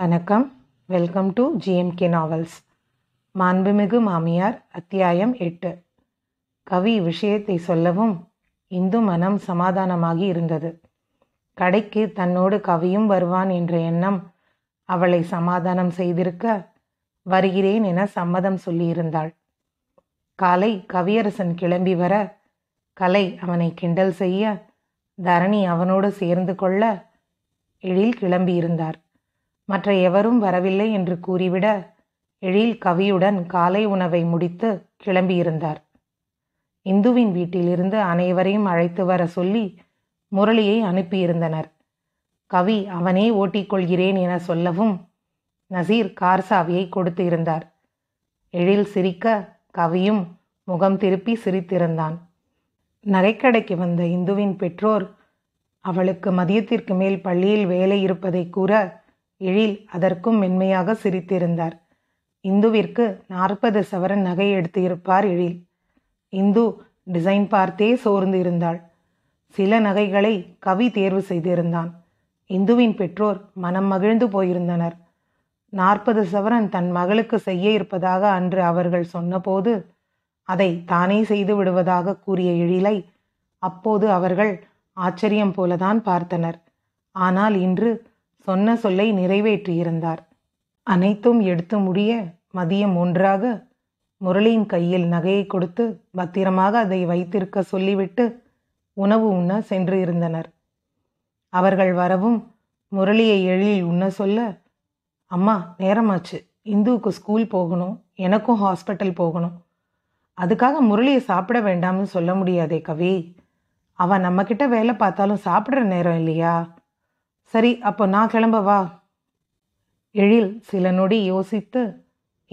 வணக்கம் welcome to GMK novels மாண்புமிகு மாமியார் அத்தியாயம் எட்டு கவி விஷயத்தை சொல்லவும் இந்து மனம் சமாதானமாகி இருந்தது கடைக்கு தன்னோடு கவியும் வருவான் என்ற எண்ணம் அவளை சமாதானம் செய்திருக்க வருகிறேன் என சம்மதம் சொல்லியிருந்தாள் காலை கவியரசன் கிளம்பி வர கலை அவனை கிண்டல் செய்ய தரணி அவனோடு சேர்ந்து கொள்ள எழில் கிளம்பியிருந்தார் மற்ற எவரும் வரவில்லை என்று கூறிவிட எழில் கவியுடன் காலை உணவை முடித்து கிளம்பியிருந்தார் இந்துவின் வீட்டிலிருந்து அனைவரையும் அழைத்து வர சொல்லி முரளியை அனுப்பியிருந்தனர் கவி அவனே ஓட்டிக்கொள்கிறேன் என சொல்லவும் நசீர் கார் சாவியை கொடுத்து இருந்தார் எழில் சிரிக்க கவியும் முகம் திருப்பி சிரித்திருந்தான் நகைக்கடைக்கு வந்த இந்துவின் பெற்றோர் அவளுக்கு மதியத்திற்கு மேல் பள்ளியில் வேலை இருப்பதை கூற எழில் அதற்கும் மென்மையாக சிரித்திருந்தார் இந்துவிற்கு நாற்பது சவரன் நகை எடுத்து இருப்பார் எழில் இந்து டிசைன் பார்த்தே சோர்ந்து இருந்தாள் சில நகைகளை கவி தேர்வு செய்திருந்தான் இந்துவின் பெற்றோர் மனம் மகிழ்ந்து போயிருந்தனர் நாற்பது சவரன் தன் மகளுக்கு செய்ய இருப்பதாக அன்று அவர்கள் சொன்னபோது அதை தானே செய்து விடுவதாக கூறிய எழிலை அப்போது அவர்கள் ஆச்சரியம் போலதான் பார்த்தனர் ஆனால் இன்று சொன்ன சொல்லை நிறைவேற்றியிருந்தார் அனைத்தும் எடுத்து முடிய மதியம் ஒன்றாக முரளியின் கையில் நகையை கொடுத்து பத்திரமாக அதை வைத்திருக்க சொல்லிவிட்டு உணவு உண்ண சென்று இருந்தனர் அவர்கள் வரவும் முரளியை எழில் உண்ண சொல்ல அம்மா நேரமாச்சு இந்துவுக்கு ஸ்கூல் போகணும் எனக்கும் ஹாஸ்பிட்டல் போகணும் அதுக்காக முரளியை சாப்பிட வேண்டாம்னு சொல்ல முடியாதே கவி அவன் நம்மக்கிட்ட வேலை பார்த்தாலும் சாப்பிட்ற நேரம் இல்லையா சரி அப்போ நான் கிளம்ப வா எழில் சில நொடி யோசித்து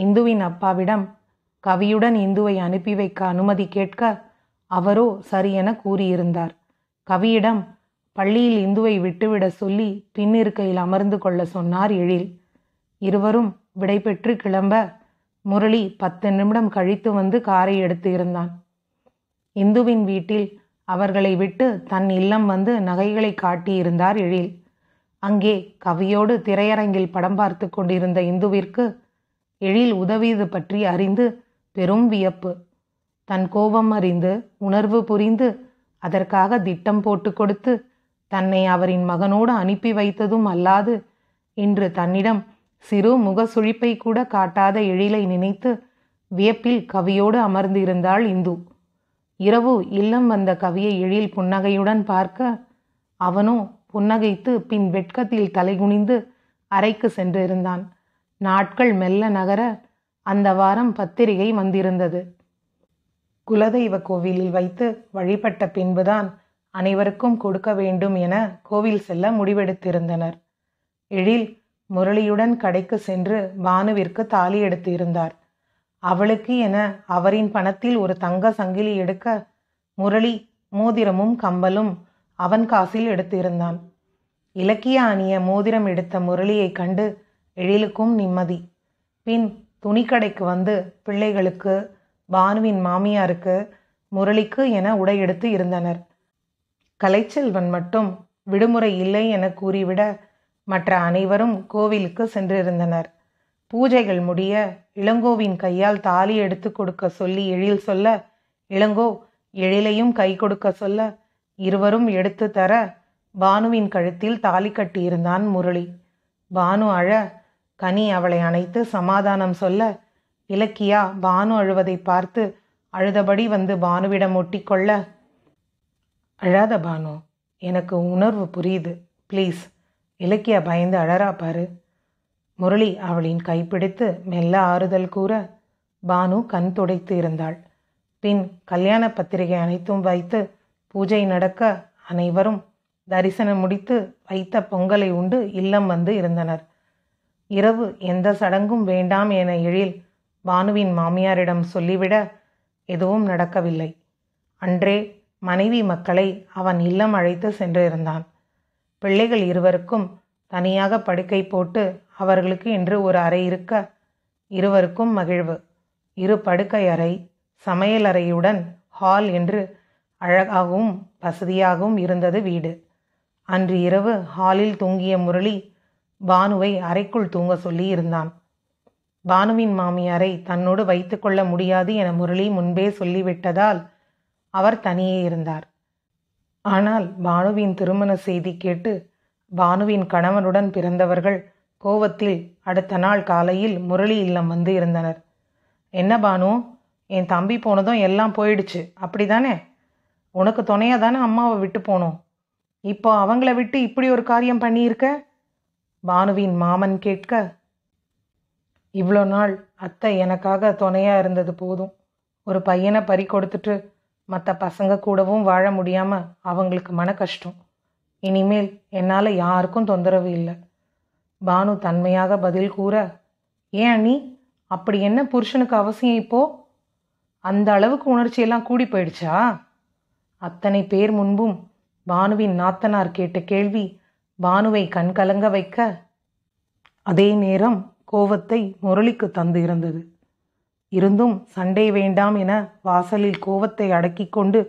இந்துவின் அப்பாவிடம் கவியுடன் இந்துவை அனுப்பி வைக்க அனுமதி கேட்க அவரோ சரி என கூறியிருந்தார் கவியிடம் பள்ளியில் இந்துவை விட்டுவிட சொல்லி பின்னிருக்கையில் அமர்ந்து கொள்ள சொன்னார் எழில் இருவரும் விடைபெற்று கிளம்ப முரளி பத்து நிமிடம் கழித்து வந்து காரை எடுத்து இருந்தான் இந்துவின் வீட்டில் அவர்களை விட்டு தன் இல்லம் வந்து நகைகளை காட்டியிருந்தார் எழில் அங்கே கவியோடு திரையரங்கில் படம் பார்த்து கொண்டிருந்த இந்துவிற்கு எழில் உதவியது பற்றி அறிந்து பெரும் வியப்பு தன் கோபம் அறிந்து உணர்வு புரிந்து அதற்காக திட்டம் போட்டு கொடுத்து தன்னை அவரின் மகனோடு அனுப்பி வைத்ததும் அல்லாது இன்று தன்னிடம் சிறு முக சுழிப்பை கூட காட்டாத எழிலை நினைத்து வியப்பில் கவியோடு அமர்ந்திருந்தாள் இந்து இரவு இல்லம் வந்த கவியை எழில் புன்னகையுடன் பார்க்க அவனோ புன்னகைத்து பின் வெட்கத்தில் தலைகுனிந்து அறைக்கு சென்றிருந்தான் நாட்கள் மெல்ல நகர அந்த வாரம் பத்திரிகை வந்திருந்தது குலதெய்வ கோவிலில் வைத்து வழிபட்ட பின்புதான் அனைவருக்கும் கொடுக்க வேண்டும் என கோவில் செல்ல முடிவெடுத்திருந்தனர் எழில் முரளியுடன் கடைக்கு சென்று பானுவிற்கு தாலி எடுத்திருந்தார் அவளுக்கு என அவரின் பணத்தில் ஒரு தங்க சங்கிலி எடுக்க முரளி மோதிரமும் கம்பலும் அவன் காசில் எடுத்திருந்தான் இலக்கிய அணிய மோதிரம் எடுத்த முரளியை கண்டு எழிலுக்கும் நிம்மதி பின் துணிக்கடைக்கு வந்து பிள்ளைகளுக்கு பானுவின் மாமியாருக்கு முரளிக்கு என உடை எடுத்து இருந்தனர் கலைச்செல்வன் மட்டும் விடுமுறை இல்லை என கூறிவிட மற்ற அனைவரும் கோவிலுக்கு சென்றிருந்தனர் பூஜைகள் முடிய இளங்கோவின் கையால் தாலி எடுத்து கொடுக்க சொல்லி எழில் சொல்ல இளங்கோ எழிலையும் கை கொடுக்க சொல்ல இருவரும் எடுத்து தர பானுவின் கழுத்தில் தாலி கட்டியிருந்தான் முரளி பானு அழ கனி அவளை அணைத்து சமாதானம் சொல்ல இலக்கியா பானு அழுவதை பார்த்து அழுதபடி வந்து பானுவிடம் ஒட்டிக்கொள்ள அழாத பானு எனக்கு உணர்வு புரியுது ப்ளீஸ் இலக்கியா பயந்து அழறா பாரு முரளி அவளின் கைப்பிடித்து மெல்ல ஆறுதல் கூற பானு கண் துடைத்து இருந்தாள் பின் கல்யாண பத்திரிகை அனைத்தும் வைத்து பூஜை நடக்க அனைவரும் தரிசனம் முடித்து வைத்த பொங்கலை உண்டு இல்லம் வந்து இருந்தனர் இரவு எந்த சடங்கும் வேண்டாம் என எழில் பானுவின் மாமியாரிடம் சொல்லிவிட எதுவும் நடக்கவில்லை அன்றே மனைவி மக்களை அவன் இல்லம் அழைத்து சென்றிருந்தான் பிள்ளைகள் இருவருக்கும் தனியாக படுக்கை போட்டு அவர்களுக்கு என்று ஒரு அறை இருக்க இருவருக்கும் மகிழ்வு இரு படுக்கை அறை சமையலறையுடன் ஹால் என்று அழகாகவும் வசதியாகவும் இருந்தது வீடு அன்று இரவு ஹாலில் தூங்கிய முரளி பானுவை அறைக்குள் தூங்க சொல்லி இருந்தான் பானுவின் மாமியாரை தன்னோடு வைத்து கொள்ள முடியாது என முரளி முன்பே சொல்லிவிட்டதால் அவர் தனியே இருந்தார் ஆனால் பானுவின் திருமண செய்தி கேட்டு பானுவின் கணவனுடன் பிறந்தவர்கள் கோவத்தில் அடுத்த நாள் காலையில் முரளி இல்லம் வந்து இருந்தனர் என்ன பானு என் தம்பி போனதும் எல்லாம் போயிடுச்சு அப்படிதானே உனக்கு துணையாக தானே அம்மாவை விட்டு போனோம் இப்போ அவங்கள விட்டு இப்படி ஒரு காரியம் பண்ணியிருக்க பானுவின் மாமன் கேட்க இவ்வளோ நாள் அத்தை எனக்காக துணையாக இருந்தது போதும் ஒரு பையனை பறி கொடுத்துட்டு மற்ற பசங்க கூடவும் வாழ முடியாமல் அவங்களுக்கு மன கஷ்டம் இனிமேல் என்னால் யாருக்கும் தொந்தரவு இல்லை பானு தன்மையாக பதில் கூற ஏன் அண்ணி அப்படி என்ன புருஷனுக்கு அவசியம் இப்போ அந்த அளவுக்கு உணர்ச்சியெல்லாம் கூடி போயிடுச்சா அத்தனை பேர் முன்பும் பானுவின் நாத்தனார் கேட்ட கேள்வி பானுவை கண்கலங்க வைக்க அதே நேரம் கோவத்தை முரளிக்கு தந்து இருந்தது இருந்தும் சண்டை வேண்டாம் என வாசலில் கோவத்தை அடக்கி கொண்டு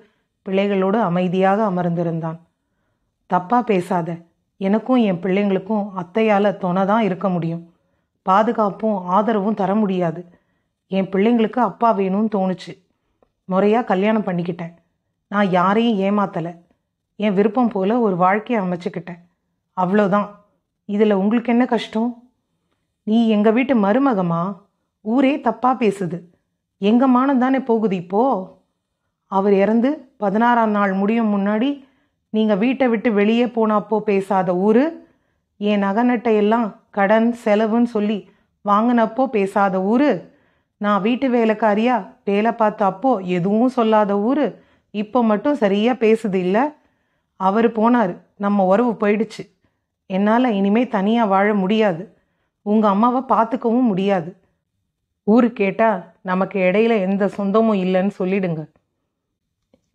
பிள்ளைகளோடு அமைதியாக அமர்ந்திருந்தான் தப்பா பேசாத எனக்கும் என் பிள்ளைங்களுக்கும் அத்தையால் துணை தான் இருக்க முடியும் பாதுகாப்பும் ஆதரவும் தர முடியாது என் பிள்ளைங்களுக்கு அப்பா வேணும்னு தோணுச்சு முறையாக கல்யாணம் பண்ணிக்கிட்டேன் நான் யாரையும் ஏமாத்தலை என் விருப்பம் போல் ஒரு வாழ்க்கையை அமைச்சுக்கிட்டேன் அவ்வளோதான் இதில் உங்களுக்கு என்ன கஷ்டம் நீ எங்கள் வீட்டு மருமகமா ஊரே தப்பாக பேசுது எங்கள் மானம் தானே போகுது இப்போது அவர் இறந்து பதினாறாம் நாள் முடியும் முன்னாடி நீங்கள் வீட்டை விட்டு வெளியே போனாப்போ பேசாத ஊர் என் எல்லாம் கடன் செலவுன்னு சொல்லி வாங்கினப்போ பேசாத ஊர் நான் வீட்டு வேலைக்காரியா வேலை பார்த்த அப்போ எதுவும் சொல்லாத ஊர் இப்போ மட்டும் சரியாக பேசுது இல்லை அவர் போனார் நம்ம உறவு போயிடுச்சு என்னால் இனிமேல் தனியாக வாழ முடியாது உங்கள் அம்மாவை பார்த்துக்கவும் முடியாது ஊர் கேட்டால் நமக்கு இடையில எந்த சொந்தமும் இல்லைன்னு சொல்லிடுங்க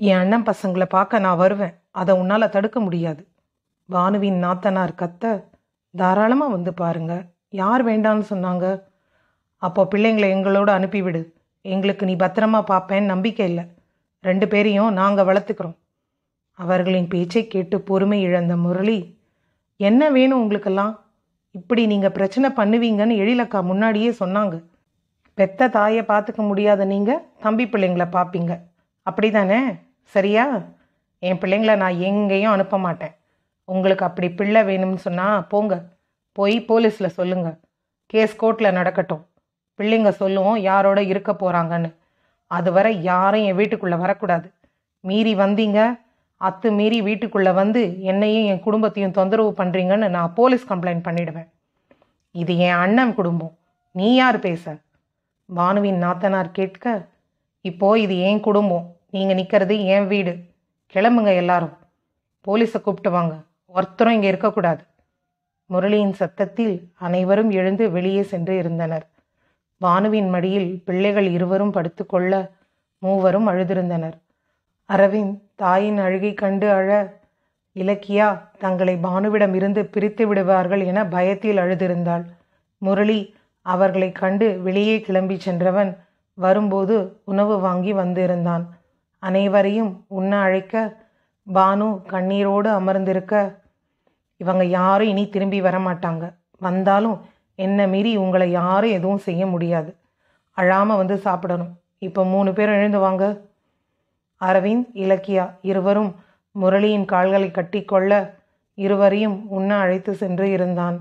என் அண்ணன் பசங்களை பார்க்க நான் வருவேன் அதை உன்னால் தடுக்க முடியாது பானுவின் நாத்தனார் கத்த தாராளமாக வந்து பாருங்க யார் வேண்டான்னு சொன்னாங்க அப்போ பிள்ளைங்களை எங்களோட அனுப்பிவிடு எங்களுக்கு நீ பத்திரமா பார்ப்பேன்னு நம்பிக்கை இல்லை ரெண்டு பேரையும் நாங்கள் வளர்த்துக்கிறோம் அவர்களின் பேச்சை கேட்டு பொறுமை இழந்த முரளி என்ன வேணும் உங்களுக்கெல்லாம் இப்படி நீங்கள் பிரச்சனை பண்ணுவீங்கன்னு எழிலக்கா முன்னாடியே சொன்னாங்க பெத்த தாயை பார்த்துக்க முடியாத நீங்கள் தம்பி பிள்ளைங்களை பார்ப்பீங்க அப்படி தானே சரியா என் பிள்ளைங்களை நான் எங்கேயும் அனுப்ப மாட்டேன் உங்களுக்கு அப்படி பிள்ளை வேணும்னு சொன்னால் போங்க போய் போலீஸில் சொல்லுங்கள் கேஸ் கோர்ட்டில் நடக்கட்டும் பிள்ளைங்க சொல்லுவோம் யாரோட இருக்க போகிறாங்கன்னு அதுவரை யாரும் என் வீட்டுக்குள்ளே வரக்கூடாது மீறி வந்தீங்க அத்து மீறி வீட்டுக்குள்ளே வந்து என்னையும் என் குடும்பத்தையும் தொந்தரவு பண்ணுறீங்கன்னு நான் போலீஸ் கம்ப்ளைண்ட் பண்ணிடுவேன் இது என் அண்ணன் குடும்பம் நீ யார் பேச பானுவின் நாத்தனார் கேட்க இப்போ இது என் குடும்பம் நீங்கள் நிற்கிறது என் வீடு கிளம்புங்க எல்லாரும் போலீஸை கூப்பிட்டு வாங்க ஒருத்தரும் இங்கே இருக்கக்கூடாது முரளியின் சத்தத்தில் அனைவரும் எழுந்து வெளியே சென்று இருந்தனர் பானுவின் மடியில் பிள்ளைகள் இருவரும் படுத்துக்கொள்ள மூவரும் அழுதிருந்தனர் அரவிந்த் தாயின் அழுகை கண்டு அழ இலக்கியா தங்களை பானுவிடம் இருந்து பிரித்து விடுவார்கள் என பயத்தில் அழுதிருந்தாள் முரளி அவர்களை கண்டு வெளியே கிளம்பி சென்றவன் வரும்போது உணவு வாங்கி வந்திருந்தான் அனைவரையும் உண்ண அழைக்க பானு கண்ணீரோடு அமர்ந்திருக்க இவங்க யாரும் இனி திரும்பி வரமாட்டாங்க வந்தாலும் என்னை மீறி உங்களை யாரும் எதுவும் செய்ய முடியாது அழாமல் வந்து சாப்பிடணும் இப்போ மூணு பேரும் எழுந்து வாங்க அரவிந்த் இலக்கியா இருவரும் முரளியின் கால்களை கட்டிக்கொள்ள இருவரையும் உண்ண அழைத்து சென்று இருந்தான்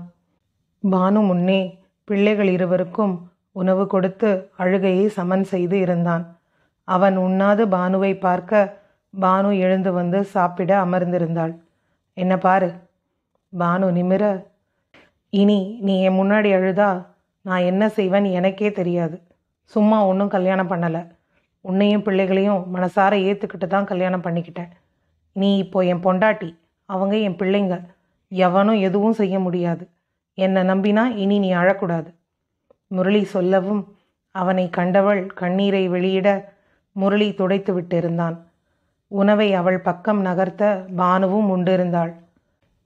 பானு முன்னே பிள்ளைகள் இருவருக்கும் உணவு கொடுத்து அழுகையை சமன் செய்து இருந்தான் அவன் உண்ணாது பானுவை பார்க்க பானு எழுந்து வந்து சாப்பிட அமர்ந்திருந்தாள் என்ன பாரு பானு நிமிர இனி நீ என் முன்னாடி அழுதா நான் என்ன செய்வேன்னு எனக்கே தெரியாது சும்மா ஒன்றும் கல்யாணம் பண்ணலை உன்னையும் பிள்ளைகளையும் மனசார ஏற்றுக்கிட்டு தான் கல்யாணம் பண்ணிக்கிட்டேன் நீ இப்போ என் பொண்டாட்டி அவங்க என் பிள்ளைங்க எவனும் எதுவும் செய்ய முடியாது என்னை நம்பினா இனி நீ அழக்கூடாது முரளி சொல்லவும் அவனை கண்டவள் கண்ணீரை வெளியிட முரளி துடைத்து விட்டிருந்தான் உணவை அவள் பக்கம் நகர்த்த பானுவும் உண்டிருந்தாள்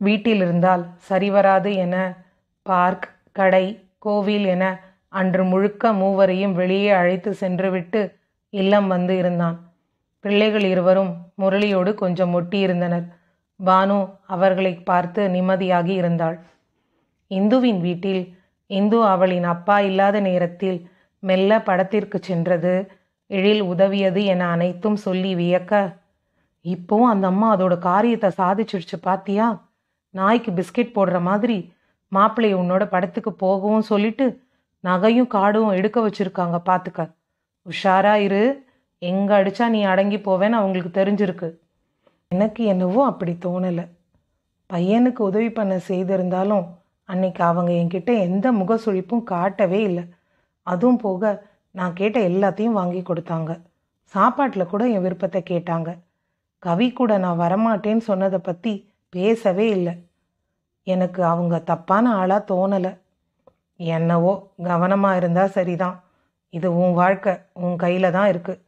வீட்டில் இருந்தால் சரிவராது என பார்க் கடை கோவில் என அன்று முழுக்க மூவரையும் வெளியே அழைத்து சென்றுவிட்டு இல்லம் வந்து இருந்தான் பிள்ளைகள் இருவரும் முரளியோடு கொஞ்சம் ஒட்டியிருந்தனர் பானு அவர்களை பார்த்து நிம்மதியாகி இருந்தாள் இந்துவின் வீட்டில் இந்து அவளின் அப்பா இல்லாத நேரத்தில் மெல்ல படத்திற்கு சென்றது எழில் உதவியது என அனைத்தும் சொல்லி வியக்க இப்போ அந்த அம்மா அதோட காரியத்தை சாதிச்சிருச்சு பாத்தியா நாய்க்கு பிஸ்கெட் போடுற மாதிரி மாப்பிள்ளைய உன்னோட படத்துக்கு போகவும் சொல்லிட்டு நகையும் காடும் எடுக்க வச்சுருக்காங்க பார்த்துக்க உஷாரா இரு எங்கே அடித்தா நீ அடங்கி போவேன்னு அவங்களுக்கு தெரிஞ்சிருக்கு எனக்கு என்னவோ அப்படி தோணலை பையனுக்கு உதவி பண்ண செய்திருந்தாலும் அன்னைக்கு அவங்க என்கிட்ட எந்த முக சுழிப்பும் காட்டவே இல்லை அதுவும் போக நான் கேட்ட எல்லாத்தையும் வாங்கி கொடுத்தாங்க சாப்பாட்டில் கூட என் விருப்பத்தை கேட்டாங்க கவி கூட நான் வரமாட்டேன்னு சொன்னதை பற்றி பேசவே இல்லை எனக்கு அவங்க தப்பான ஆளாக தோணலை என்னவோ கவனமாக இருந்தால் சரிதான் இது உன் வாழ்க்கை உன் கையில் தான் இருக்குது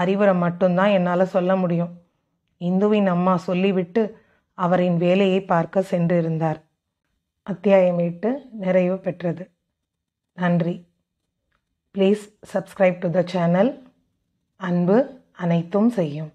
அறிவுரை மட்டும்தான் என்னால் சொல்ல முடியும் இந்துவின் அம்மா சொல்லிவிட்டு அவரின் வேலையை பார்க்க சென்றிருந்தார் அத்தியாயம் விட்டு நிறைவு பெற்றது நன்றி please subscribe to the channel அன்பு அனைத்தும் செய்யும்